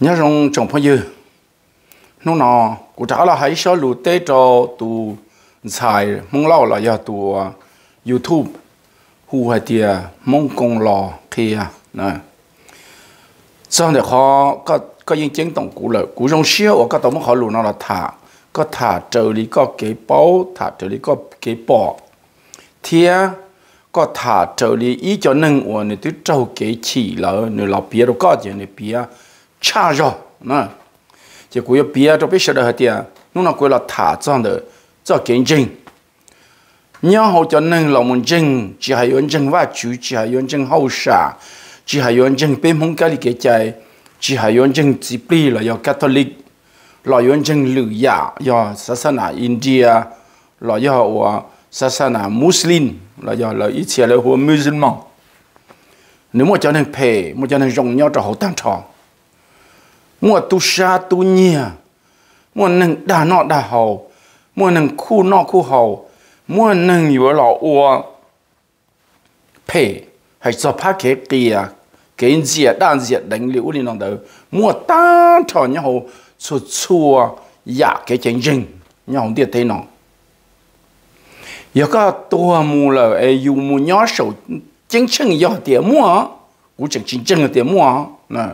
nhớ rong trồng phong dư nó nọ cụ trả là hãy số lụt tê cho tù xài mong lâu là do tù à, youtube hù hay tìa mong công lò kia nè sau này họ có có những chiến tổng cụ lợi cụ rong xíu ở các tổng họ lụt nó là thả có thả trợ lý có kế báu thả trợ lý có kế bỏ thia có thả trợ lý ý cho nâng của người tứ trâu kế chỉ là người lọc bia đâu có gì người bia cha rồi nè thì cũng bia cho biết được hết nó cũng là thả trong đó cho kiến trình nhớ hậu cho nên là muốn trình chỉ hay muốn trình và chú chỉ hay muốn trình hậu sa chỉ hay muốn trình bên hông cái cái chạy chỉ hay muốn trình chỉ bì là do Catholic là muốn trình lữ giả do sa sa là do sa Muslim là do là ít xe là hùa Muslim nếu mà cho nên phê mà cho nên rong nhau cho hậu tăng trọng mua tu sa tu nhia mua nâng đà nọ đà hầu mua nâng khu nọ khu hầu mua nâng yếu lọ ua pê hay cho phá kế kia cái diệt đàn diệt đánh liu đi nó đỡ mua ta thọ nhau chua chua dạ cái chánh rừng, nhau tiệt thế nọ, giờ có tua mù là ai dù mù nhỏ sầu chân chân do tiền mua cũng chân chính chân là tiền mua nè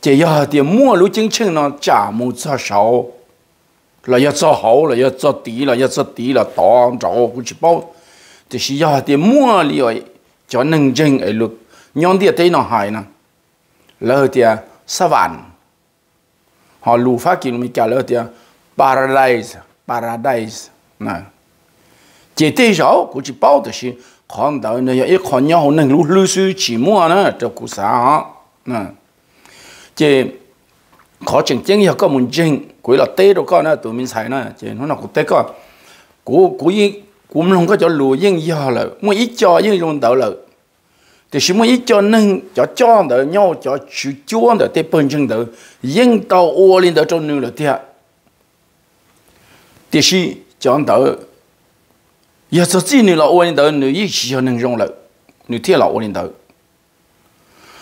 这要点末路进程呢，家务做少，了要做好了，要做低了，要做低了，当着我去包，这是要点末里哎，叫认真哎路，让点对那海呢，了点十万，好路法给你们讲了点 paradise paradise 那，这对少我去包的是。看到呢，一看然后能路路数起码呢，这故事啊，嗯。chế khó chỉnh chỉnh giờ có muốn chỉnh cuối là tê đâu có nè tụi mình xài nè chế nó à. là cũng tê có cú cú yên cú mình không có cho lùi yên giờ là muốn ít cho yên luôn đỡ là thì chỉ muốn ít cho nên cho cho đỡ nhau cho chú chúa đỡ tê bên chân đỡ yên tàu ô lên đỡ trong nương là thiệt thì chỉ cho đỡ giờ cho chỉ nửa là ô lên đỡ nửa ít cho nên rong là nửa thiệt là ô lên đỡ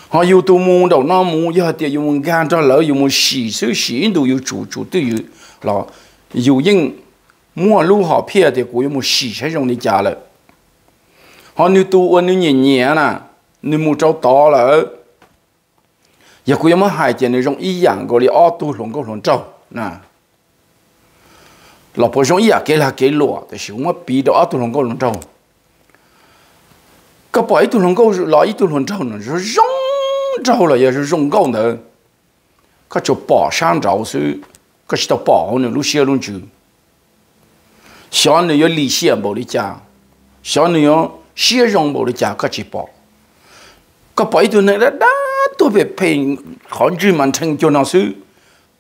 họ yêu tu mu đầu nó mu giờ thì yêu mu gan cho lỡ yêu mu xì xứ xì đủ yêu chủ chủ tư yêu là yêu nhưng mua lu họ phe thì cũng yêu mu xì sẽ dùng đi trả lợ họ như tu ôn như nhẹ nhẹ nè như mu trâu to lỡ giờ cũng yêu mu hai tiền như giống ý dạng gọi là o tu lồng câu lồng trâu nè à là bố dùng ý à cái là cái lụa thì chúng mà bị đó tu lồng câu lồng trâu cái bói tu lồng câu lỡ ý tu lồng trâu nó giống 着了也是用高能，可就把山着是，可是到把呢，路线路就，想你要理想不的家，想你要现容不的家，可去把，可把一段那那都被骗，韩剧们成就那是，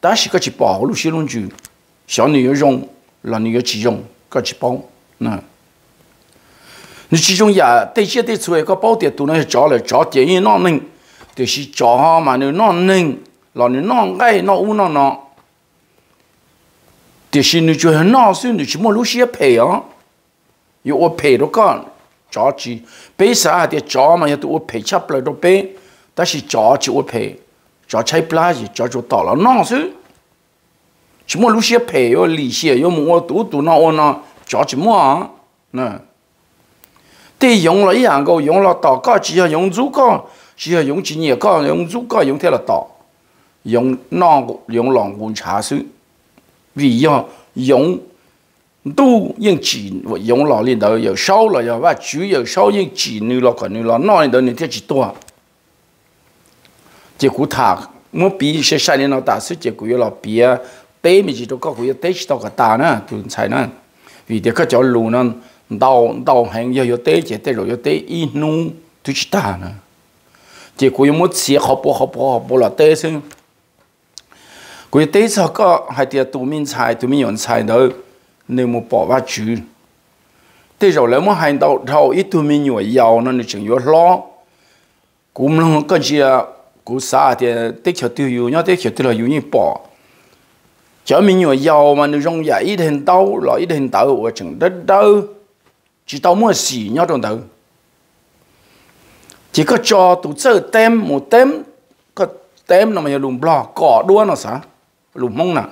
但是可去把路线路就，想你要用，让你要去用，可去把，那。你其中也对接对出来个包点都能找了找点一那能。thì chỉ cho mà nếu nó nâng là nó ngay nó u nó nó thì chỉ nếu chưa nó xuyên thì chỉ mua lúc xia pay á yêu ô pay đó con cho chỉ bây giờ thì cho mà yêu tụi ô pay chấp lại đó bây ta chỉ cho chỉ ô pay cho chạy plá gì cho nó xứ chỉ mua lúc xia pay yêu lì xia yêu mua tụi tụi nó ô nó cho chỉ mua nè thì dùng lại hàng cái dùng là chỉ là dùng chú 需要用几年，搞用如果用铁了刀，用哪个用狼棍查手，为要用都用几用老领导有少了要把主要少用几年了，可能了哪领导你铁几多，结果他我比些三年老大师，结果有老比啊，对面几多搞个要对起到个大呢，就才能 vì thế các cháu lùn nó đau đau hành giờ giờ tế chế tế rồi giờ tế in nu tôi chỉ ta nữa chỉ cú một xí học bộ học bộ học bộ là tê chứ cú tê sao có hai tiệt tụi mình xài tụi mình nhận xài đó, nếu mà bỏ vào chữ tê rồi lấy một hành đầu đầu ít tụi mình nhồi dầu nó chừng yếu lo cũng nó cái gì à cú xa thì tê cho tiêu yếu nhau tê cho tiêu là yếu như bỏ chở mình nhồi dầu mà nó rong dậy ít hình đầu là ít hình đầu ở chừng đất đâu chỉ tao mua xì nhau trong đầu chỉ có cho tụ chơi tem một tem có tem nó mà giờ lùm bò cỏ đua nó sao lùm mông nè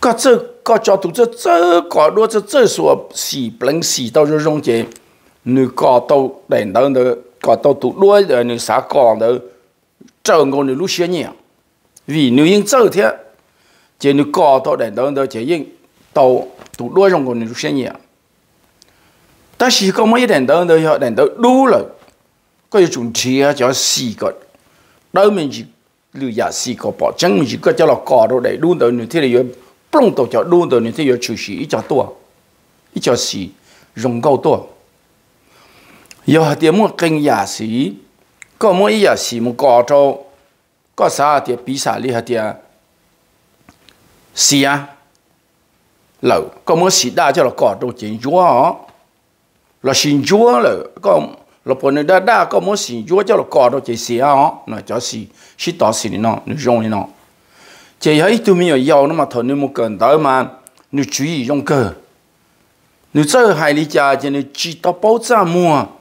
có chơi có cho tụ chơi chơi cỏ đua chơi chơi sủa xì bánh xì tao cho rong chế nữ cỏ tàu đèn đâu nữa cỏ tàu tụ đua rồi nữ xả cỏ nữa chờ ngồi nữ lúc xưa nhỉ vì nữ yên chơi thế chế nữ cỏ tàu đèn đâu nữa chế yên tàu tụ đua rong ngồi nữ lúc xưa nhỉ ta chỉ có mấy đèn đâu nữa đèn đâu đủ rồi có yêu chúng cho xì cột đâu mình chỉ lưu giả xì cột bỏ chẳng mình chỉ có cho là cỏ đâu để đun tới như thế này bông tổ cho đun tới như thế này chủ sĩ ít cho tua ít cho xì rồng câu tua giờ hạt tiền kênh giả xì có mua ít giả xì mua cho có sao thì bị xả li hạt tiền xì à lẩu có mua xì đa cho là cỏ đâu chuyện chúa là xin chúa là có lo po ne da da ko mo si ju cha lo ko do che si ha na cha si shi ta si ni na nu jong ni na che ya i tu mi yo yao na ma tho ni mo kan da ma nu chu yi yong ke nu zơ hai li cha che nu chi ta po za mo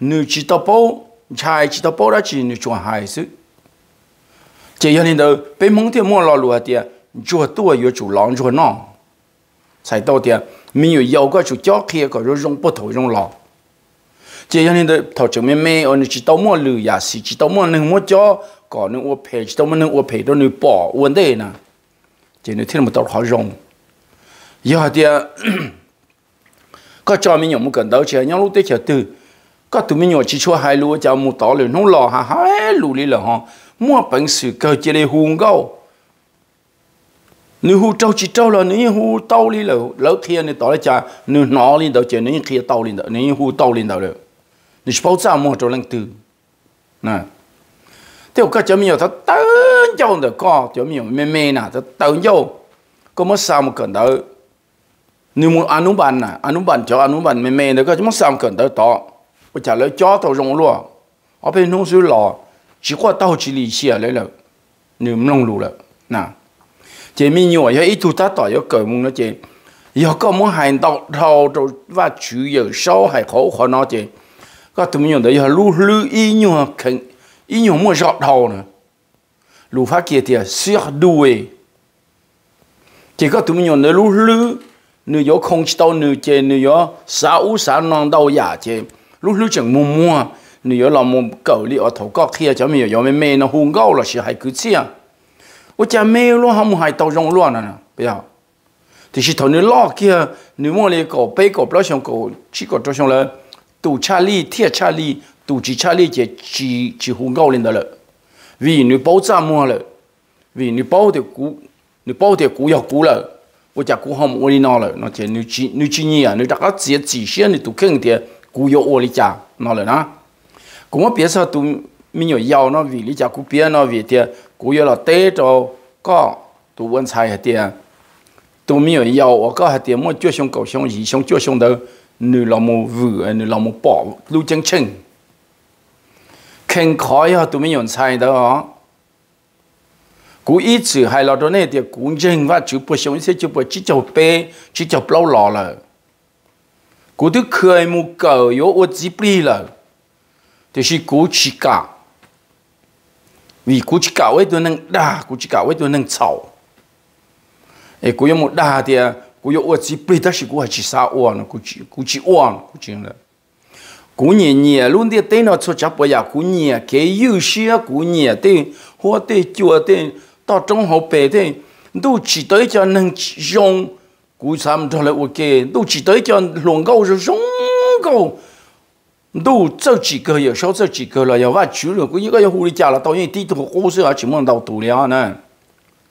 nu chi ta po chai chi ta po da chi nu chuan hai su che ya ni do pe mong te mo lo lu a tia ju tu yo chu lang ju na sai do tia mi yo yao ko chu jiao ke ko rong po tho rong lao chỉ cho nên tôi thầu chứng mẹ mẹ ở chỉ tao mua lử giả sĩ chỉ tao mua nâng mua cho có nâng uo phê chỉ tao mua nâng uo phê đó nên bỏ vấn đề nè chỉ nên thiên một tao khó rộng giờ thì có cho mình nhổ một cần đâu chỉ nhau lúc tới chờ từ có tụi mình nhổ chỉ cho hai lúa cho một tỏ lửa nông lò hà hai lúa đi là họ mua bằng sự cơ chỉ để hùng gâu nếu hù trâu chỉ trâu là nếu hù tàu đi là lỡ kia thì tỏ lại cha nếu nó lên đầu chỉ nếu kia tàu lên đầu nếu hù tàu lên đầu được 你包扎么就能丢，那，这个叫没有他等要的个叫没有妹妹呐，他等要，个么啥么跟到，你么阿努班呐，阿努班叫阿努班妹妹那个怎么啥么跟到到，我讲了家头融络，我被弄水老，只管到这里去来了，你们弄路了，那，这没有要一头他倒要搞么那这，要搞么还到头就把主要少还好好那这。ก็ตัวมันเดี๋ยวลู่ลู่อีนู่ฮะคังอีนู่มั่วจอดเอานะลู่ฟ้าเกียรติเสียดูเอที่ก็ตัวมันเดี๋ยวลู่ลู่นื้อยคงชิตเนื้อเจเนื้อสาวสาวนองดาวยาเจลู่ลู่จังมัวมัวเนื้อเรามัวเก่าลีเอาถูกก็เคียจะมีอยู่ไม่เมนะหุ่นเก่าเราเสียหายคือเสียว่าจะเมล้อหามุหายเตาจงล้วนนะเปล่า thì chỉ thằng nữa lo kia nếu mà lấy cổ bê cổ lo xong cổ chỉ cổ cho xong là tu cha li thia cha li tu chỉ cha li chỉ chỉ chỉ hùng gạo lên đó là vì nếu bảo cha mua là vì nếu bảo thì cũ nếu bảo thì cũ học cũ là tôi chắc cũ không ôn nào là nó chỉ nếu chỉ nếu chỉ nhỉ nếu đặt cái chỉ chỉ xem thì tu kinh thì cũ yêu ôn cha nó là nó cũng mà biết sao tu mình nhớ yêu nó vì lý cha cũ biết nó vì thì cũ yếu là tế cho có tu vấn sai đi, tu mình nhớ yêu ở cái thì mỗi chuyện xong, cầu xong, gì xong chuyện sống đâu nữ lòng mô vử à, nữ lòng mô bỏ lưu chân chừng khen khói họ tụi mình nhận sai đó cú ít chữ hay là đó này thì cú chân và chữ bữa sống sẽ chữ bữa chỉ chầu bê chỉ chầu lâu lò là cú thứ khơi mù cờ yếu ô chỉ bì là thì chỉ cú chỉ cả vì cú chỉ cả ấy tôi nâng đa cú chỉ cả ấy tôi nâng sầu ấy cú yếu một đa thì à, 古有我只背的是古还只啥我呢？古只古只我呢？古只呢？古年年论的对那出家不呀？古年给有些古年对或对就对到中后辈对都只对叫能用古他们出来我给都只对叫龙高是用高。都这几个也少这几个了，要把去了，我一个要回家了，到因地头火车啊，全部到土了呢，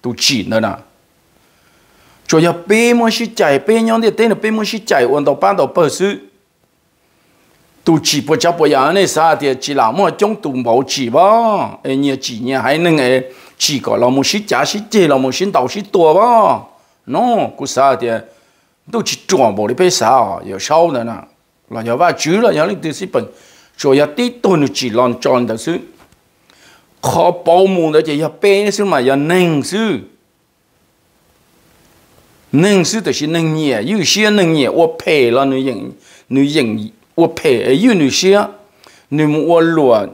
都挤了呢。cho ya pe mo shi chai pe nhon de tên pe mo shi chai on do pan do pa su tu chỉ po cha po ya này sao thì chỉ làm mua trong tu mo chỉ ba e nhia chỉ nhia hai nâng e chỉ có làm mo xí cha xí che làm mo xí tàu xí tua ba no cứ sao thì tu chỉ chuẩn bộ đi pe sa yo sau này nè là yo ba chứ là yo linh tư sĩ bình cho ya tí tuần chỉ lon tròn đó sư khó bảo mua đó chỉ giờ pe sư mà giờ nâng sư 能是就是能业，有些能业我赔了你人，你人我赔，有那些你我落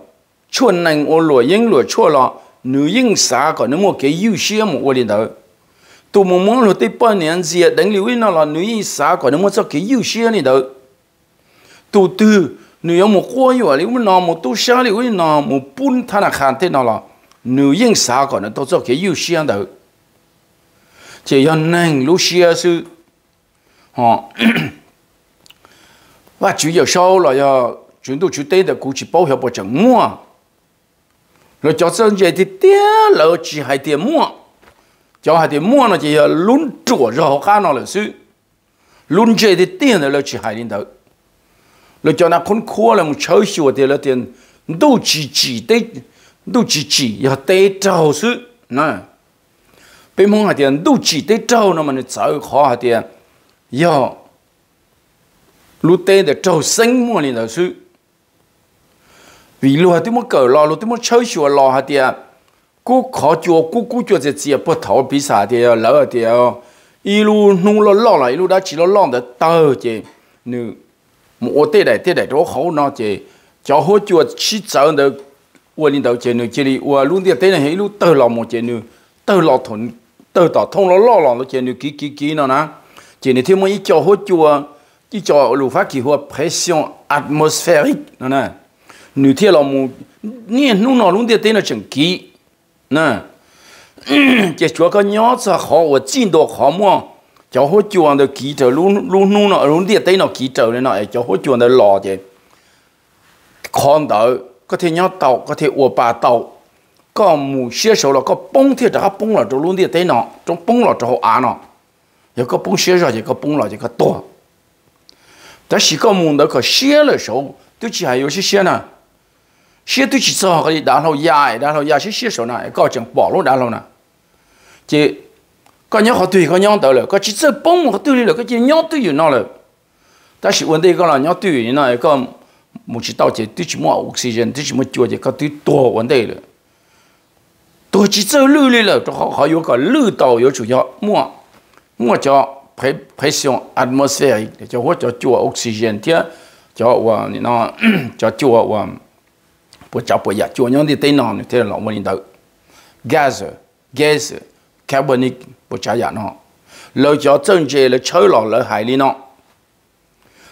错能我落人落错了，你人啥个你莫给有些么我里头。tôi muốn muốn là tới bao nhiêu gì đánh liu nó là nữ xã còn nó muốn cho cái yêu xe này đâu tôi từ nữ có một cô yêu liu nó một tôi xa liu nó một bún thằng là khăn thế nào là nữ yên xã còn nó tôi cho cái yêu xe đâu chỉ dân nành Lucia sư họ và chủ yếu sau là do chúng tôi chủ tế là cũng chỉ bảo hiểm bảo chẳng mua rồi cho dân dạy thì tiếc là chỉ hai tiền mua cho hai tiền mua nó chỉ là luôn trổ rồi họ khác nó là sư luôn dạy thì tiền là chỉ hai đến đầu rồi cho nó khôn khua là một chơi sửa thì là tiền đâu chỉ chỉ tế đâu chỉ chỉ là tế trào sư nè bây mong hạt tiền đủ chỉ để trâu nó mà nó sợ khó hạt tiền yo lũ tê để trâu sinh mua liền đầu sư vì lúc hạt tiền muốn cởi lo lúc tiền muốn chơi chùa lo hạt tiền cú khó chùa cố cú chùa chỉ chỉ bắt thầu bị xả tiền lỡ hạt tiền y lu nung lo lo lại lũ đã chỉ lo lo để tơ chứ nữ một tê đại tê đại đó khó nó chứ cho hỗ chùa chỉ sợ được 我领导见了，这里我弄点等下一路到老么见了，到老屯 từ tỏ thông nó lo lòng nó chỉ nhiều kí kí kí nó nè chỉ nhiều thêm một ít cho hốt chùa ít cho lưu phát kỳ hoa pression atmospheric nó nè nhiều thế là mu nhiên lúc nào luôn tiền nó chẳng kí nè chỉ chúa cái nhớ ra khó và chín độ khó mua cho hốt chùa được kí trở luôn luôn luôn nó luôn tiền tiền nó kí trở nên nó cho hốt chùa nó lo chứ con đỡ có thể nhớ tàu có thể ủa bà tàu 搞木吸手了，搞崩铁这还崩了，就容易在哪？这崩了之后安了，要个崩吸上去，个崩了就个多。但是搞木头的时候，对起还有些吸呢，吸对起之后，然后压，然后压些吸收呢，搞将暴了，然后呢。这，过年好对，过年到了，过年这崩木好对了，过年年对有那了。但是问题，过来年对那一个木制到底对起没氧气，对起没做起搞对多问题了。tôi chỉ lưu lý là họ họ có cái lưu tàu có chủ yếu mua mua cho pré pression atmosphérique cho họ cho chua oxygen thế cho và nó cho chua và bộ cho bộ giá chua nhóm thì tên nó thế là mình đâu gas gas carbonic bộ trả giá nó lỡ cho chân chế là chơi lọ lỡ hại lý nó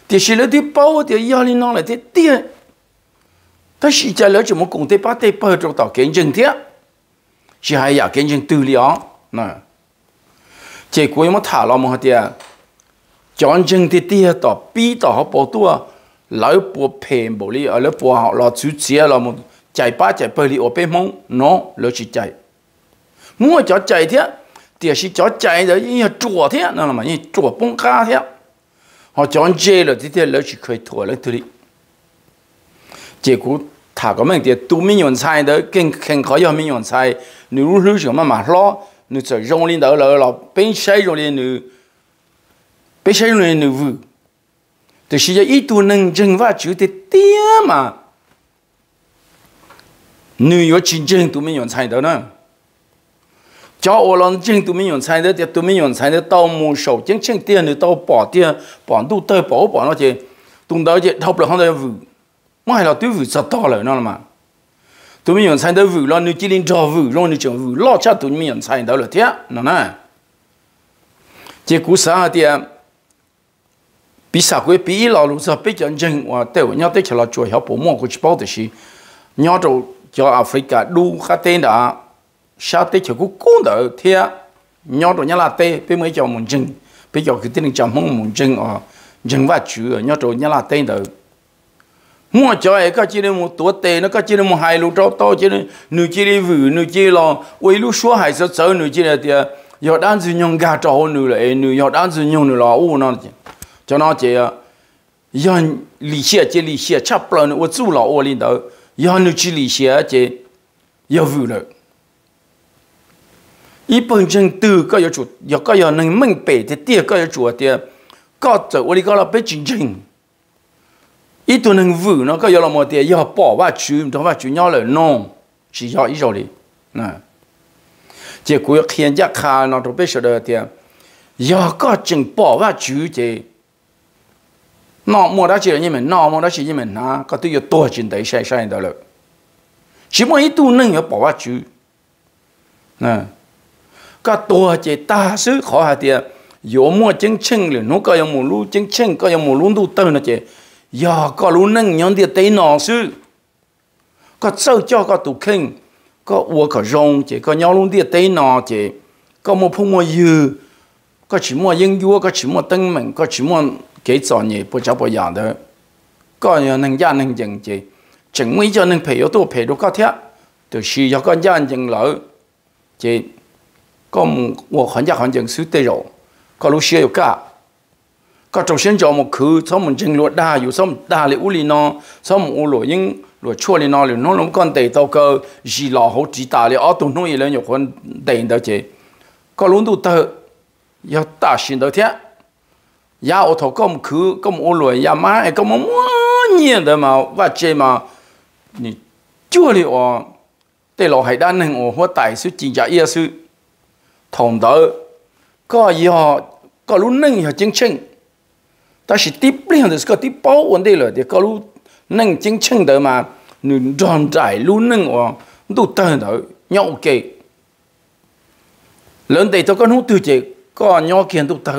thì xí lỡ thì bao thì yếu lý nó là thế tiếc ta xí chả lỡ chỉ muốn cùng tế bá tế bao trong kiến trình thế chỉ hay giả kiến chứng tư liệu nè chỉ cuối mà thả lo mà tiệt chọn chứng thì tiệt tỏ bi tỏ họ bỏ tua lấy bộ phèn bỏ li ở lỡ bỏ họ lo chú chia lo một chạy ba chạy bơi li ở bên mông nó lỡ chỉ chạy Muốn cho chạy thế tiệt chỉ cho chạy rồi như chuột thế nó là mà như chuột bông ca thế họ chọn chơi rồi thì tiệt lỡ chỉ khởi thua lỡ thôi đi chỉ cuối 他个问题都没人猜的，更更可以没人猜。你如果什么嘛咯，你在容忍到了了，本身容忍你，本身容忍你无，就是要一度能蒸发就得点嘛。你要真正都没人猜到呢。cho ô lon chân tụi mình nhận sai đó thì tụi mình nhận sai đó tao mua sầu chân chân tiền thì tao bỏ tiền bỏ đủ tơi bỏ bỏ nó chứ tụi đó chứ thọc là không đâu vừa mà hay là tiêu vự sạt to rồi nó mà tụi mình nhận sai đâu vự lo nếu chỉ linh trò vự rồi nếu chẳng vự lo chắc tụi mình nhận sai đâu rồi, thế nó nè chỉ cú sa thì à, bị sa quê bị lão lúc sa bị chân chân và tiêu nhau tới chả là chuột hiệp bổ mông của chỉ bảo được gì nhau đâu cho Africa đu khát tên đã sao tới chả cú cũng đỡ thế nhau đâu nhà là tê bị mấy cho mình chân bây giờ cái tên chồng mong mình chân ở chân và chữ ờ, nhau đâu nhà là tên đỡ mua cho ấy các chị nên một tuổi tệ nó các chị nên một hai lũ trâu to chị nên nửa chị đi vử nửa chị lo quay lũ số hai số sáu nửa chị là thì à, giờ đang dùng nhung gà trâu nửa là nửa giờ đang dùng nhung nữ là u nó cho nó chị à, giờ lì xia chị lì xia chắp lên ô chú là ô lên đó giờ nữ chị lì xia chị giờ vử rồi, ý bằng chân từ các giờ chủ giờ các giờ nên mình bể thì tiệt các giờ chủ thì các giờ ô đi là bể chính ít tuần hàng vừa nó có là một tiền giờ bỏ và chú đó và chú nhau là non chỉ cho ít rồi đi nè chỉ cuối khiến giá khá nó được biết được tiền giờ có chứng bỏ và chú chứ nó mua đó chỉ là như mình nó mua đó chỉ như mình ha có tôi giờ tôi chừng đấy sai sai đó rồi chỉ mỗi ít tuần hàng bỏ và chú nè có tôi chỉ ta xứ khó hạt tiền giờ mua chứng chứng là nó có mua lú chứng chứng, có mua lú đủ tư nó chỉ giờ có lũ nâng nhóm địa tế nọ sư có sâu cho có tụ kinh có uống có rong chỉ có nhau luôn địa tế nọ chỉ có mô phong mô dư có chỉ mô yên vua có chỉ mô tân mình có chỉ mô kế trò nhỉ bố cháu bố già đó có nhà nâng gia nâng dừng chỉ chẳng mấy cho nâng phải yếu tố phải đâu có thế từ khi cho con gia dừng lỡ chỉ có một hoàn gia hoàn dừng sư tế rồi có lúc xưa cả ก็จงเช่นจอมคือสมจริงลวดได้อยู่สมได้เลยอุลีนอสมอุหลวยิ่งหลวชั่วลีนอหรือน้องลมก้อนเตะตัวก็จีหล่อเขาจีตาเลยอ๋อตุนหุ่ยเลยอยู่คนเต่งเดียวเจก็ลุ้นดูเตะยาตาชินเดียวเทียยาอุทก็มคือก็มอุหลวยยามาไอ้ก็มมั่วเงี้ยเดียวมาว่าเจมานี่ชั่วเลยอ๋อเตะหล่อให้ด้านหนึ่งโอ้หัวไตสุจริงจะเอียสุทองเตะก็ยอก็ลุ้นหนึ่งอย่าจริงจริง但是第不样的是个第包问题了，这个路能真正的嘛，你站在路能哦，都等到 nhau 给，lần đây tôi có nút từ chỉ có nhau kia đủ tờ,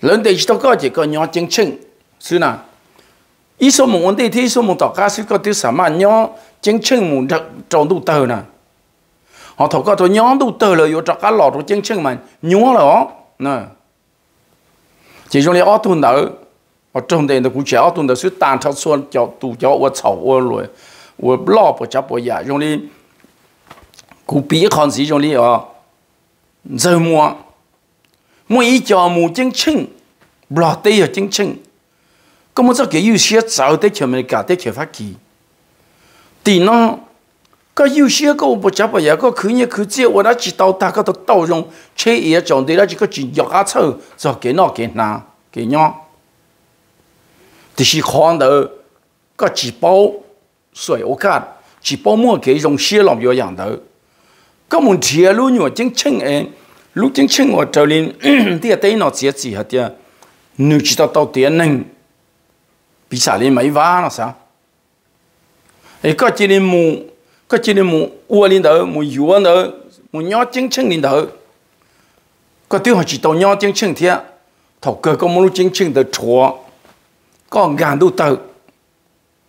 lần đây tôi có chỉ có nhau chân chân, sư nào, ý số một vấn đề thì số một tỏ cá sư có thứ sản mà nhau chân chân một đặc tròn đủ tờ nào, họ thọ có tôi nhau đủ tờ là vô trọ cá lọt rồi chân chân mà nhau là ó, nè chỉ trong này ở tuần đó ở trong đây nó cũng chỉ ở tuần đó sự tàn thao xuân cho tụ cho ở chậu ở rồi ở lo bộ chấp bộ giả dạ. trong này cũng biết con gì trong này ở giờ mua mua ý cho mua chứng chứng lo tây ở chứng chứng có một số cái ưu sẽ sau tới khi mình cả tới khi phát kỳ thì nó có ưu sẽ có bộ chấp bộ giả dạ, có cứ như cứ chỉ ở đó chỉ đào ta có đầu đầu dùng chế ý trong đây đó chỉ có chỉ dọc á sâu rồi cái nó cái nào 给娘，这些看到个几包水我看几包莫给用些老表养的，个门铁路鸟真轻哎，路真轻我这里第第那节气下的，你知道到点能，比啥哩没完了啥？哎，个这里木，个这里木，我领导木有领导，木鸟真轻领导，个对方知道鸟真轻天。thầu cơ có muốn chính chính tới chúa có ngàn đô tờ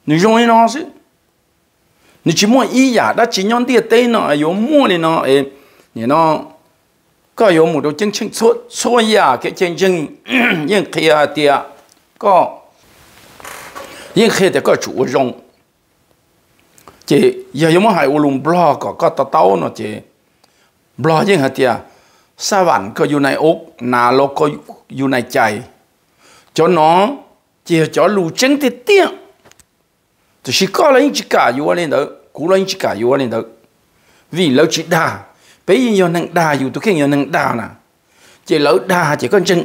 nữ dùng ấy nó chứ nữ chỉ muốn ý giả đã chỉ nhon tiền tây nó yếu mua này nó ấy nhỉ nó có yếu một đồ chính chính xuất số giả cái chân chân, nhưng khi à tiền, có nhưng khi thì có chủ rong, chỉ giờ yếu muốn hay ulum blog có có tao nó chỉ blog nhưng hả tiệt สวรรค์ก็อยู่ในอกนรกก็อยู่ในใจ cho nó chỉ cho lù chân thì tiếc thì chỉ có lấy chỉ cả yêu lên đó cú lấy chỉ cả yêu lên đó vì lâu chỉ đà bây giờ nhiều năng đà tôi khen nhiều năng nè chỉ lỡ đà chỉ con chân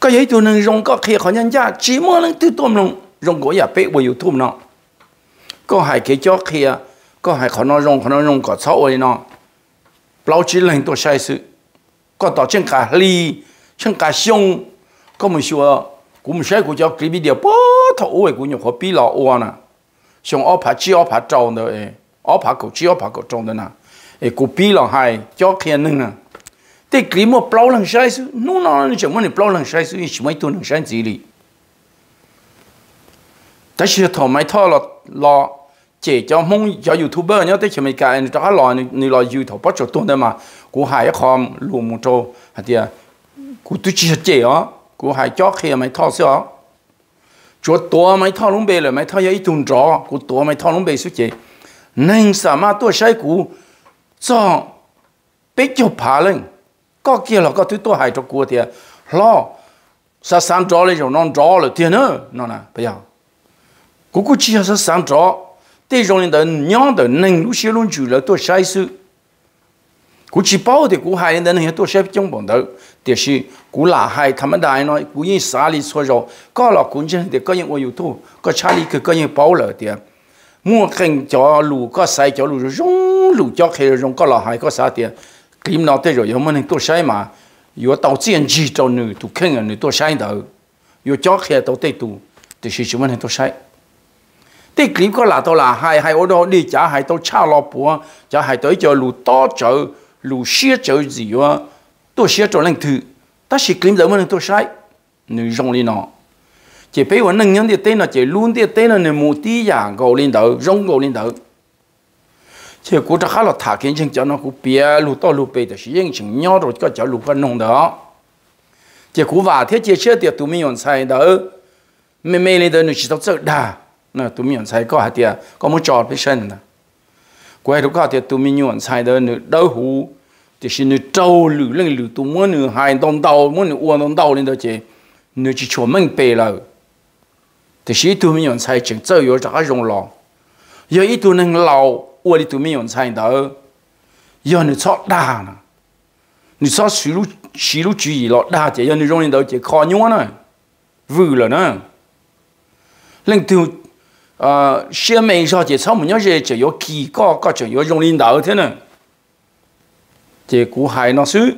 có giấy tôi năng rong có khi khỏi nhân gia chỉ mua năng tư tôm rong rong gỗ nhà bé bồi yêu thum nó có hai cái chó kia có hai khó nó rong khó nó rong có sáu ôi nó bao chỉ lần tôi sai sự có tỏ chân cả ly chân cả xong có một số cũng sẽ của cho cái video bó thọ ôi của nhiều khó bị lọ ôi nè xong ở phải chỉ ở phải trâu nữa ở phải cổ chỉ ở phải trâu nữa nè ấy bị lọ hay cho khen nữa nè thế cái mà bao lần sai sự nó nó nó chẳng muốn bao lần sai sự chỉ mấy tuần sai gì đi 但是他们他了了。chỉ cho mong cho youtuber nhớ tới chuyện mình cái đó lo ni lo youtube bắt cho tuần mà cú hại khom lùm một chỗ hạt tiền cú tu chỉ chỉ ó cú hại cho khi mày thao sao chỗ tua mày thao lúng bể rồi mày thao giấy tuần trọ cú tua mày thao lúng bể suy chỉ nên sao mà tôi sai cú cho bị cho phá lên có kia là có thứ tôi hại cho cú thì lo sao sáng trọ lên rồi non trọ rồi tiền nữa nó nè bây giờ cú cú chỉ sa sáng trọ 对上林岛、娘的能陆小弄住了多晒死，过起包的过海的那些多晒不中碰但是过老海他们带那个人沙里搓肉，搞了古井的个人我有多，个差里去个人包了的，我坑脚路、个晒脚路、榕路脚开了榕老海个啥的，给你们带入有么能多晒嘛？有稻子、水稻呢，土啊，你多晒得到，有脚鞋都得土，就是什么能多晒。tí clip có là tôi là hai hai ô đó đi chả hai tôi cha lo bùa chả hai tới cho lù to chợ lù xia chợ gì á tôi xia cho lên thứ ta xịt clip giống mình tôi sai nữ rong lên nó chỉ phải giờ nâng nhân thì tên là chỉ luôn thì tên là nửa một tí giả gầu lên đầu rong gầu lên đầu chỉ cố chắc là thả kiến chân cho nó cố bia lù to lù bê thì sử dụng chừng nhau rồi có cháu lù phân nông đó chỉ cố và thế chỉ xia thì tụi mình còn sai đó mê mê lên đó nữ chỉ tao sợ đà nè tụi mình nhận sai có hạt tiền có muốn chọn với sân nè quay lúc đó thì tụi mình nhận sai đó nữa đau hú thì xin nữa trâu lử lên lử tụi muốn nữa hai đồng đầu muốn nữa uống đồng đầu lên đó chị nữa chỉ cho mình bề rồi thì xin tụi mình nhận sai chẳng chơi yếu trả dùng lò giờ ít tụi mình lâu uống thì tụi mình nhận sai đó giờ nữa chọn đa nè nữa chọn xử lúc xử lúc chú ý lọ đa thì giờ nữa dùng lên đó chị khó nhau nè vừa là nè lên từ 呃，先没说这草木那些就有起高，个就有用领导天呢。这古海那是，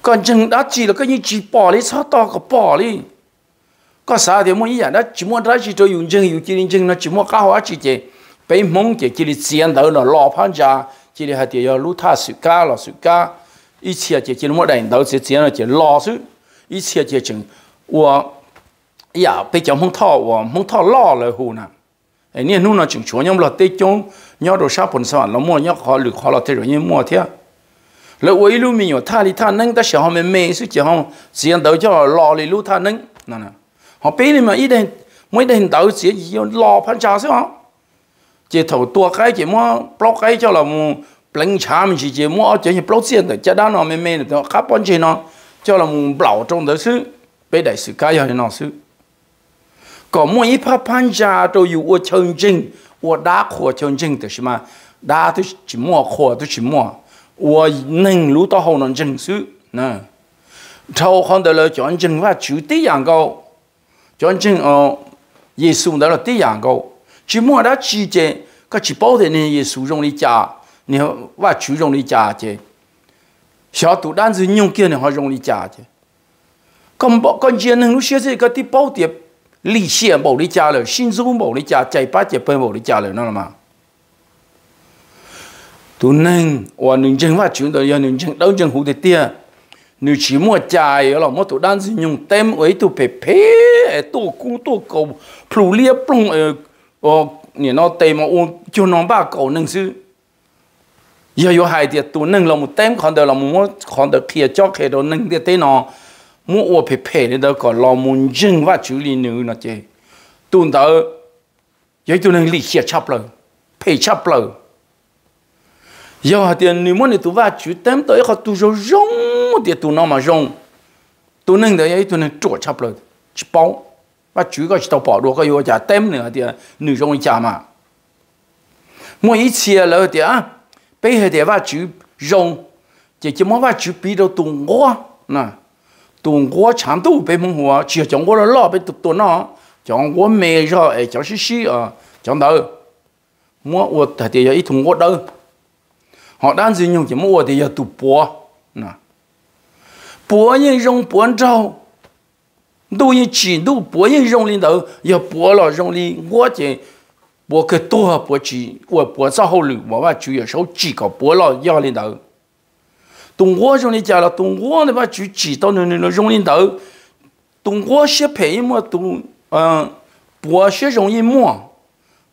个正那只了个你只包哩，草到个包哩，个啥的么一样，那只么那是做用证用证证，那只么搞好只这，被蒙这这里钱到那老潘家，这里还得要路他暑假了暑假，一切这这么领导这这样这老是，一切这种我。và bây giờ mong mong rồi nè, chúa nhóm chung đồ 呀，被叫蒙套我蒙套老了后呢，哎，你弄那清楚，你们老得讲，你要多少本事，老莫你考虑考了，这容易莫听。了我一路没有，他哩他能，他小孩们没事，就好，只要到叫老哩路他能，那那，好别哩嘛，一点每天到只要老攀查是吧？这头多开这么，不开叫了么？lăng à, à. chạm chỉ chỉ mua mua cái bóc cho mình chỉ chỉ bóc tiền đấy, chỉ đó nó mê mê được, khắp bọn chỉ nó cho là mùng bảo trong đó xứ, bây đại sự cái gì nó xứ. 个么一怕搬家，有我清净，我大可清净的是嘛？大都是么可都是么？我能来到好能认输呐？到后得了，将认哇就的样狗，将认哦耶稣到了的样狗。去么那期间，个去保的你也是中的家，你我就中的家的，小肚蛋子用钱的，我中的家的，根本关键，能有些这个的保的。立宪某的家了，新政府某的家，再把这本某的家了，那了嘛？tu neng wa nung jeng wa chúng tôi ya nung jeng đâu jeng hu tia nu chỉ mua chai lo mo tu dan sin nhung tem ấy tu pe pe tu cu tu cầu plu lia plung ờ, ờ nó tem o chu nó ba cầu nung sư ya yo hai tia tu neng lo mu tem khon de lo mu mo khon de kia cho ke do neng de te nó mu ô phê phê để đó có lo muốn dừng và chú lý nữ nó chê tuần đó giấy tuần này lý khía chắp lời phê chắp lời giờ hạt tiền ni muốn thì tụi va chú tém tới họ tụi rong rong tu tụi nó mà rong tụi nên đấy tụi nên chỗ chắp lời chỉ bao và chú có chỉ tao bỏ được cái vô trả tém nữa thì nữ rong trả mà mỗi ít chia lời thì à bây giờ thì va chú rong chỉ chỉ muốn va chú bị đâu tu ngon na tuần qua chẳng tu bên mông hoa chỉ chẳng qua là lo bên tục tuần nó chẳng qua mê cho ấy chẳng xí xí ở ờ, chẳng đâu mua uột thì thì ít thùng đâu họ đang dùng nhung chỉ mua uột thì giờ tụ búa nè búa như dùng búa trâu đủ như chỉ đủ búa như rong lên đầu giờ búa là rong lên uột chỉ búa cái tua búa chỉ uột búa sau hậu lử mà bà chủ yếu số chỉ có búa là do lên đâu tung hoa trong này chả là hoa này mà chỉ chỉ tao nên nó trong đâu tung hoa sẽ phải mà tung à bùa sẽ trong này mua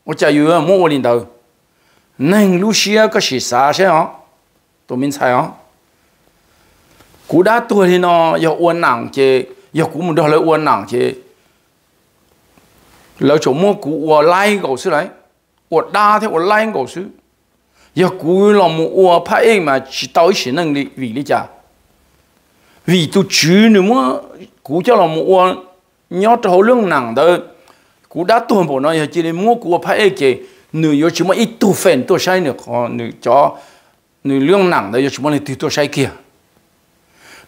tôi chả yêu ở đâu nên lúc xưa cái gì sao sẽ hả tôi mình sai hả cú tuổi thì nó giờ nặng chứ giờ cú muốn đòi lại uốn nặng chứ lỡ chỗ mua cú uốn lai gấu sư đấy uốn đa thế uốn lai gấu sư 要古老母我怕哎嘛，去到一些能力为力家，为都去那么古叫老母我，你要讨论难的，古大多不能要这里摸古怕哎给，你有什么一度分多少呢？哦，你叫你量难的有什么呢？多少个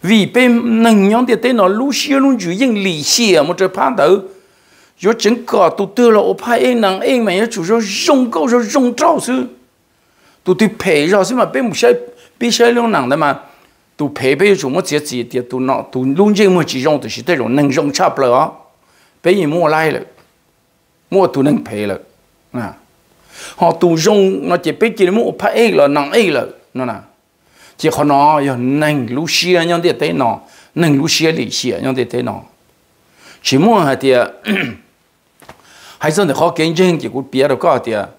？vì bên nâng nhóm thì tên nó lú xia luôn chủ yên lì xia một trời phá tử yo chứng cỏ tụ tư là phá em nàng em mà yo chủ cho rong câu cho rong trâu 都得培养，是嘛？培养不差，不差两能的嘛。都培养培养，什么职业的？都弄都弄，这么几种，都是这种能用差不多了。培养什来了，我都能培了。啊，好都用那这培养什怕挨了，能挨了，那哪？叫很多样，能鲁西的，能 得能，能鲁西的，鲁西的，能得能。什么行业？还真的好干净，结果别的人搞的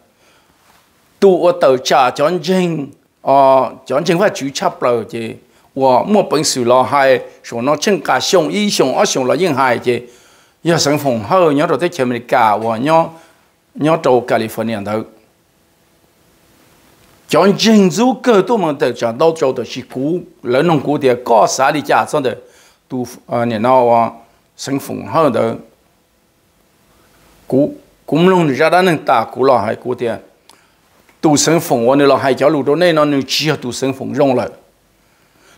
tu ở tàu trà chọn chính ờ chọn chính phải chú chấp rồi chứ và một bệnh sử lo hay số nó chân cả sống y sống ở sống là những hay chứ giờ sản phẩm hơn, nhớ rồi tới chơi mình cả và nhớ nhớ trâu California thôi chọn chính du cơ tu mà tàu trà đâu trâu tàu chỉ cũ lỡ nông cũ thì có xã đi trả xong rồi tu ờ, nè nó ờ, sản phẩm hơn đó cũ cũng luôn ra đó nên ta cũ lo hay cũ tiền tu sân phong, ôn là hai cháu lù đó nên nó nên chỉ tu sân phồng rong lại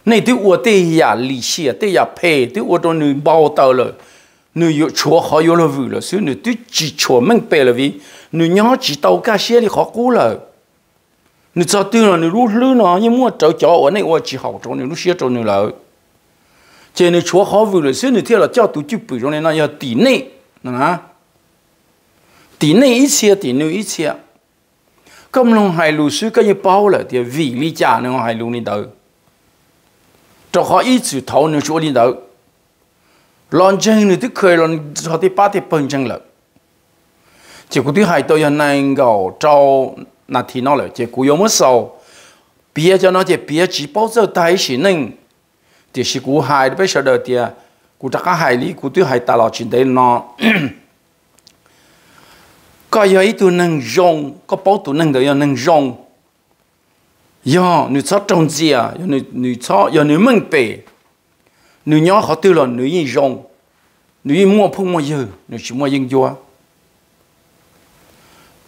nên tôi ua tê ya lì xì tê ya phê tôi ua đó nên bao tờ rồi nên yêu chúa họ yêu là vui rồi xíu nên tôi chỉ chúa mình bè là vì nên nhớ chỉ tàu cá xe thì khó cú rồi nên cho tôi là nên lúc lứa nó nhưng mà cháu cháu ở này ua chỉ học cho nên lúc xưa trong nên là cho nên chúa họ vui rồi xíu nên theo là cho tôi chụp bự trong nên nó giờ tỉ nệ nè tỉ nệ ít xe tỉ nệ ít xe Công lòng hai lù sư cái như bao là thì vì lý cha nên hai lù đi đâu cho họ ít chữ thấu nên chỗ đi đâu lon chân nó tức khơi lon họ thì ba thì bận chân lợn chỉ có thứ hai tôi hiện nay gạo trâu nà thì nó là chỉ có yếu mất sâu bia cho nó chỉ bia chỉ bao giờ đại sĩ nên thì sự cố hại bây giờ đời thì cố chắc cái hại lý cố thứ hại ta lo chuyện đấy nó ก็ยอยตัวนึงยงก็ป้อตัวนึงเดียวนึงยงยอนูชอบจงเจียยอนูนูชอบยอนูมึงเปนูย้อเขาตัวหล่นนูยิ่งยงนูยิ่งมั่วพุ่งมั่วเยอะนูชิมั่วยิ่งยัว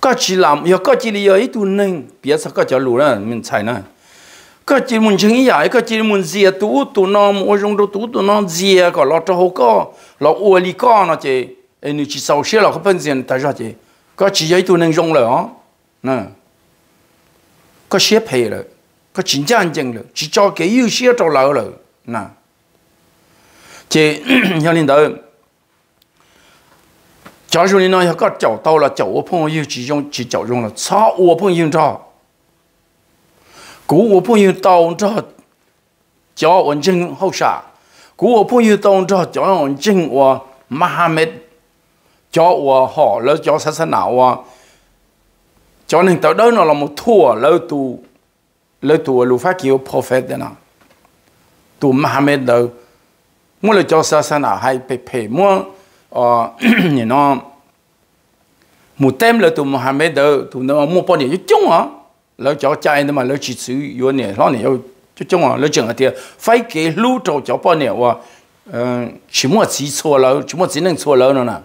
ก็จีลำยอก็จีลียอยตัวนึงเปียสักก็จะรู้แล้วมันใช่นะก็จีมุนชงใหญ่ก็จีมุนเจียตัวตัวนอมโอ้ยงตัวตัวตัวนอมเจียก็เราจะหัวก็เราอวลีก็นะเจไอ้นูชิสาวเชี่ยเราเขาเป็นเจียนแต่จะเจ个企业都能用了哦，嗯，个设赔了，个金奖金了，去交给有些着佬了，那，这小领导，假如你那些个找到了找我朋友去用去交用了，操我朋友操，古我朋友到这叫环境好耍，古我朋友到这交环境哇妈没。cho ua họ lỡ cho sát sát nào ua cho nên tới đó nó là một thua lỡ tu lỡ tu lù phát kiểu prophet đó nào ờ, tu Muhammad đó muốn lỡ cho sát sát nào hay bề bề muốn ờ you know một tem lỡ tu Muhammad đó tu nó mua bao nhiêu chung à lỡ cho chạy nó mà lỡ chỉ sử dụng này lo này cho chung à lỡ chừng à thì phải cái lũ trâu cho bao nhiêu à chỉ mua chỉ số lỡ chỉ mua chỉ năng số lỡ nữa nào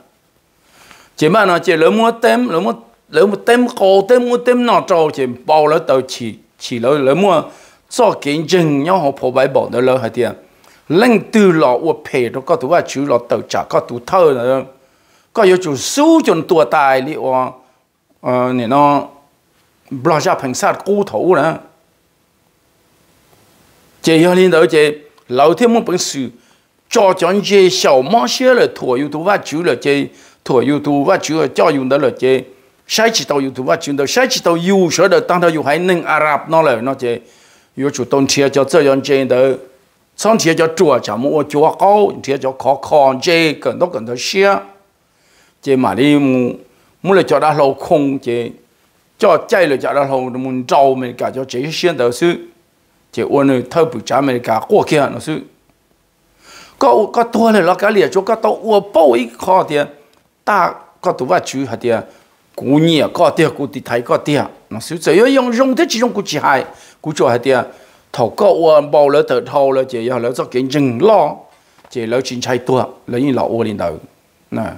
chỉ mà nó chỉ lỡ mua tem lỡ mua lỡ mua tem cổ tem mua tem nọ trâu chỉ bao lỡ tàu chỉ chỉ lỡ lỡ mua cho kiến chừng nhau họ phổ bài bỏ đó lỡ hay tiền lên từ lọ u phê đó có tụ à chú lọ tàu chả có tụ thơ nữa có yêu chủ su chuẩn tua tài li o ờ, ờ nè nó bỏ ra phần sát cú thủ nữa chỉ yêu linh đó chỉ lão thêm một 本事，做讲些小毛些了，拖有头发久了，这 thua youtube và chưa cho dùng đó là chế sai chỉ tàu youtube và chúng đó, sai chỉ tàu yêu sở đó tăng theo yêu hay nâng arab nó là nó chế yêu chủ tôn chia cho chơi yon chế đó xong chia cho chùa chả mua chùa cao chia cho khó khăn chế cần đó cần đó xia chế mà đi mu mu là cho đã lâu không chế cho chạy là cho đã lâu muốn trâu mình cả cho chế xuyên đó sư chế ôn thơ bự chả mình cả qua kia nó sư có có tua này nó cái liệt cho có tàu ua bao ít khó tiền 大个都话煮下啲古年个啲古啲睇个啲，那少就要用用得只用古只係古做下啲頭個碗煲了頭頭了，就要了做見證咯，就了錢財多，了因老我領導，嗱，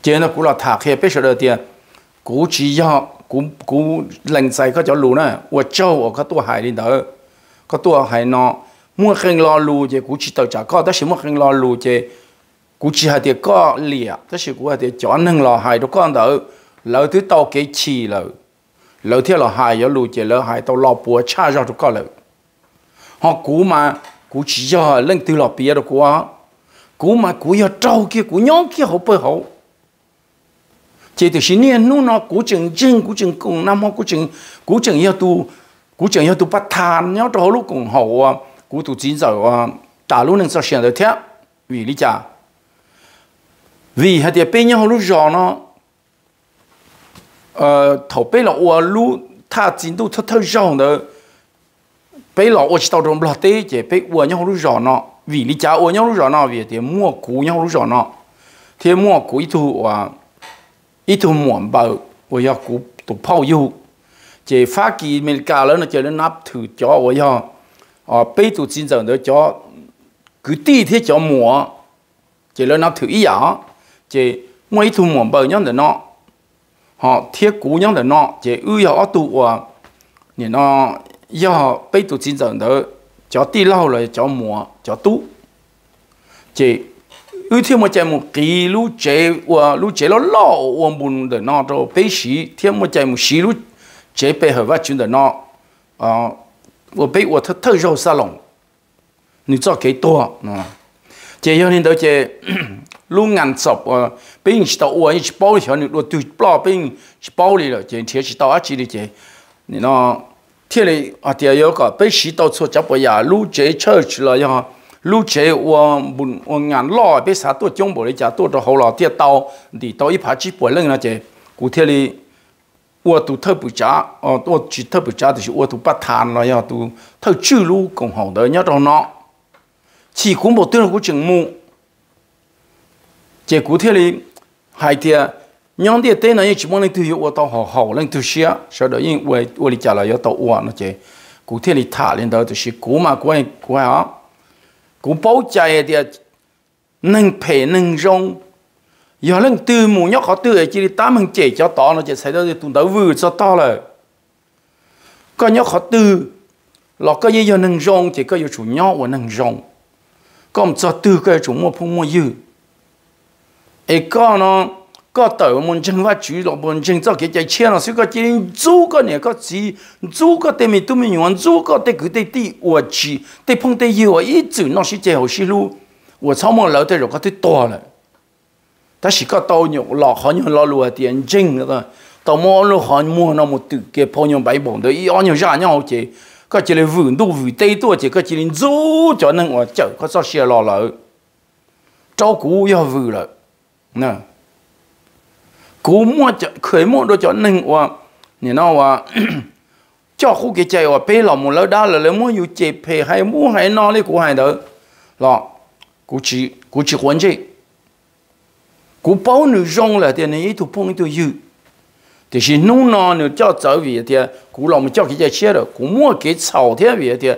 就那古老塔克必須了啲古只要古古零細個就路呢，我做我個多係領導，個多係喏，冇肯落路就古只到就個，但是冇肯落路就。cú chỉ hai tiệt có lìa tức là cú hai tiệt chọn nâng lò hài đó con đỡ lỡ thứ tàu cái chì lỡ lỡ thiết lò hài gió lùi chỉ lỡ hài tàu lò bùa cha cho đó con lỡ họ cú mà cú chỉ cho lên từ lò bia đó cú á cú mà cú giờ trâu kia cú nhóm kia họ bơi hậu chỉ từ sinh niên nu nó cụ chừng chừng cú chừng cùng năm họ cú chừng cú chừng yêu tu cú chừng yêu tu bắt than nhau đó lúc cùng hậu à. cú tu chín giờ ta lúc nên sao xem được thế vì lý giải vì hạt địa bên nhau lúc giờ nó ờ thầu bên là ua lu tha chín tu thất thơ giờ đó bên là ua chỉ tao đồng lọt tê chỉ bên ua nhau lúc giờ nó vì lý cha ua nhau lúc giờ nó vì thì mua cú nhau lúc giờ nó thì mua cú ít thu à ít thu muộn bao ua nhau cú tụ phao yêu chỉ phát kỳ mình cả lớn là chỉ lên nắp thử cho ua nhau à ờ, bên tụ chín giờ đó cho cứ đi thế cho mua chỉ lên nắp thử ý ảo chế mấy thùng mỏng bờ nhóm để nọ họ thiết cú nhóm để nọ chế ư họ tụ à nên nó do họ bây tụ chính dẫn đó cho đi lâu rồi cho mùa cho tú chế ư thiên một chế một kỳ lú chế và lú chế nó lo ôm bùn để nọ cho bây xí thiên một chế một xí lú chế bây hợp vật chuyện để nọ à ờ, và bây và thật thật rồi xa lòng nếu cho cái to chế cho nên đó chế luôn ngàn sập ờ bên chỉ tàu uống chỉ bao nhiêu thì nó từ bao bên chỉ bao nhiêu rồi chỉ thiệt chỉ tàu chỉ đi chỉ nó thiệt là à thiệt có cả bên chỉ tàu số chấp bây giờ lu chế church là ya lu chế uống bún uống ngàn lo bên sao tôi chống bộ đi chả tôi cho hậu lo thiệt tàu đi tàu ít phá chỉ bồi lên là chỉ cụ thiệt là uống tu thơ bự chả ờ uống chỉ thơ bự chả thì uống tu bát than là ya tu thơ chữ lu cùng hậu đó nhớ trong nó chỉ cũng một tuyên của trường mù 结果天里还的，娘的对那一起帮你都有我到好好，人都写，晓得因为我的家了要到我那些，古天里他领导就是古嘛古古啊，古包家的能陪能容。giờ lần từ mù nhóc từ chỉ đi tám hàng trẻ cho to nó chỉ xảy tụi đã vừa cho to là có nhóc từ lọ có gì giờ nâng rong chỉ có chủ nhóc và nâng rong còn cho từ cái chủ mua phong mua dư 一个呢，个台湾政府主落文政做几只车咯，所以个今主个呢个是主个对面对面用主个对佢对地我去对碰对以后，一直那是最好思路，我草木老对落个对多了，但是个到肉落可能落落点正个，到摸落可能摸那么多嘅破用白棒的，伊按样啥样好似，个一个运动运动多只个一个主就能我走，个做些落落，照顾要回来。nè cú mua cho khởi mua đồ cho nâng wa nhỉ nó wa cho khu cái chạy wa pe lọ mua lỡ đa là lỡ mua yêu chạy pe hay mua hay nó lấy cú hay đó lọ cú chỉ cú chỉ quan chế cú bao nữ rong là tiền này ít thuộc phong ít thuộc yêu thì xin nô nó nữa cho trở về thì cú lòng cho cái chạy xe rồi cú mua cái sầu thế về thì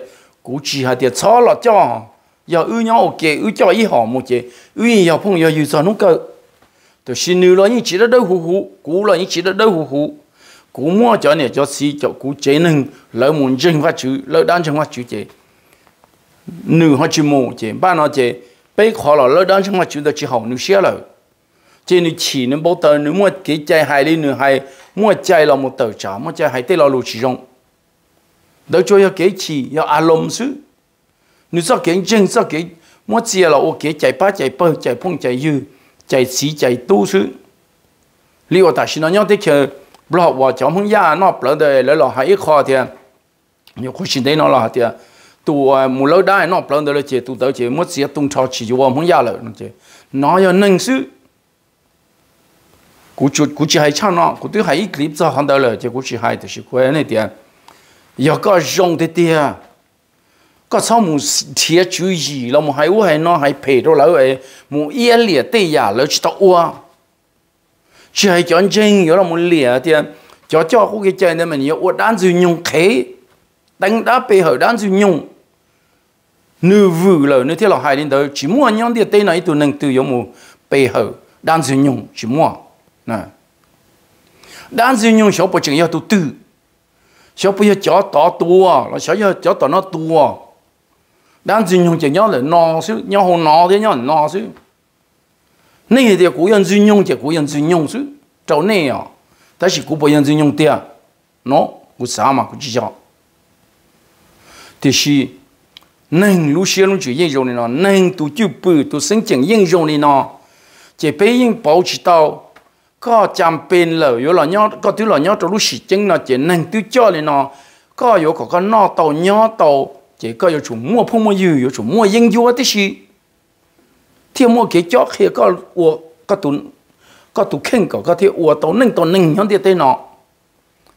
cú chỉ hay thì sầu là cho giờ ư nhau ok ư cho ý họ một chế ư nhau phong giờ yêu sao nó cơ tôi xin nữ lo những chỉ đó đâu hù hù cú lo những chỉ đó đâu hù hù cú mua cho nè cho xí cho cú chế nâng lỡ muốn chân phát chữ lỡ đan chân phát chữ chế nữ họ chỉ mù chế ba nó chế bây khó là lỡ đan chân phát chữ đó chỉ hậu nữ xia rồi chế nữ chỉ nữ bảo tờ nữ mua cái chạy hai đi nữ hai mua chạy là một tờ chả mua chạy hai là lù chỉ rong đó cho yêu cái chỉ yêu alom sư nữ sao cái chân sao cái mua chia là ô cái chạy ba chạy bơ chạy phong chạy dư chạy xí chạy tu sư liệu ở tại xin nó nhau thế kia bữa học vào chồng không ya nó bữa đời lấy lò hay khó thì à. nhiều khó xin thấy nó là thì à. tu à, mù lâu đai nó bữa đời là chỉ tu tới chỉ mất xiết tung cho chỉ vào không ya rồi nó chỉ nó giờ nâng sư cú chuột cú chỉ hay chăng nó cú tôi hay clip cho hắn đời rồi chỉ cú chỉ hay thì sự quên này thì giờ có dùng thế tiền ก็ชอบมูเทียจุยเรามูให้ว่าให้น้องให้เพดเราแล้วเอมูเอียเหลี่ยตียาแล้วจะตัวอ้วจะให้จอนจริงเรามูเหลี่ยเดียจอจอกูกิจเนี่ยมันเยอะอวดด้านจุยงเคตั้งด้าไปเหอด้านจุยงนื้อวูเลยนื้อที่เราให้นี่เดี๋ยวชิมัวยังเดียตีไหนตัวหนึ่งตัวยมูไปเหอด้านจุยงชิมัวนะด้านจุยงชอบปวดจึงยาตัวตื้อ小朋友脚大多，那小朋友脚大那多。đang dinh nhung chỉ nhau là nó chứ nhau hồ nó thế nhau nó chứ này thì cố nhân dinh nhung chỉ cố nhân dinh nhung chứ cháu này à ta cố bồi nhân dinh nhung tiền nó cố sao mà cố chỉ cho thì khi lúc xưa lúc chỉ yên rồi nó nên tu chịu bự tu sinh trưởng yên rồi nó chỉ bé yên bảo chỉ tao có chăm bên lở yếu là có thứ là nhau trong lúc chỉ chứng nó chỉ nên tu cho nên nó có yếu có con nó tàu nhau chỉ có yêu chủ mua phong mua yêu yêu chủ mua yên yêu tí gì thì mua cái chó khi có uo có tụ có tụ khen có có thì uo tổ nâng tổ nâng nhóm thì tên nó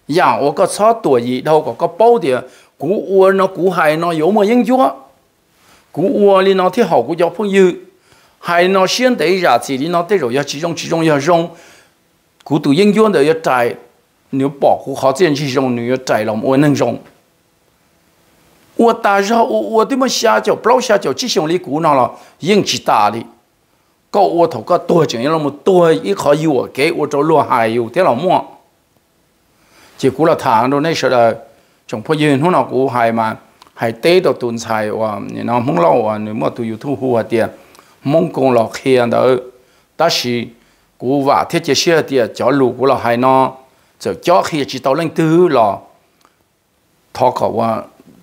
giờ uo có sáu tuổi gì đâu có có bao thì cú uo nó cú hài nó yếu mua yên yêu cú uo thì nó thì hậu cú cho phong yêu hài nó xuyên tới ra chỉ nó tới rồi ya chỉ trong chỉ trong ya trong cú tụ yên yêu để ya trải nếu bỏ cú khó tiền chỉ trong nếu ya trải lòng uo nâng trong 我那时我我这么下脚，不老下脚，只想你姑娘了，勇气大的。搞我头个多钱要那么多一颗药给，我做了海有点老么？结果了他，都那时候的，从破医院那股海嘛，还带着村菜哇，你那没老哇，你么都有土火的，没功老黑的。但是，古话这些的，走路过了海呢，就脚黑知道领多了，他可哇。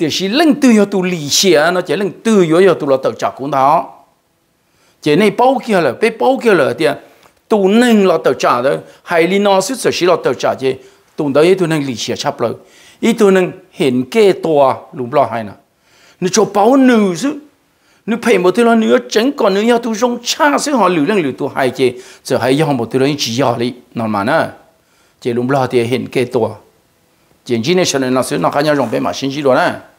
thì chỉ lần từ giờ tụ lì xia nó chỉ lần từ giờ giờ tụ là tự chọc cũng đó chỉ này bao kia là bé bao kia là thì tụ nâng là tự chọc đó hay lý nó suốt sự chỉ là tự chọc chứ tụ đó ý tụ nâng lì xia chấp lời ý tụ nâng hiện kê to lùm lo hay nè nó cho bao nữ chứ nó phải một thứ là nữa chẳng còn nữa tụ dùng cha sẽ họ lưu lần lưu tụ hay chứ giờ hay do một thứ là chỉ do đi nó mà nè chỉ lùm lo thì hiện kê to chỉ chỉ này sẽ là nó sẽ nó khá nhau rong bé mà xin chỉ đó nè